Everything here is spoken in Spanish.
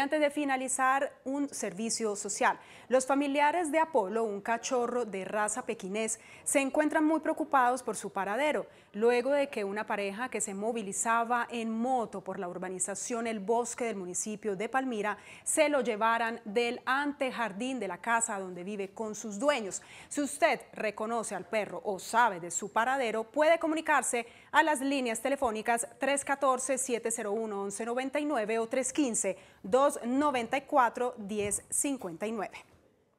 antes de finalizar, un servicio social. Los familiares de Apolo, un cachorro de raza pequinés, se encuentran muy preocupados por su paradero, luego de que una pareja que se movilizaba en moto por la urbanización El Bosque del municipio de Palmira se lo llevaran del antejardín de la casa donde vive con sus dueños. Si usted reconoce al perro o sabe de su paradero, puede comunicarse a las líneas telefónicas 314-701-1199 o 315 2 94 10 59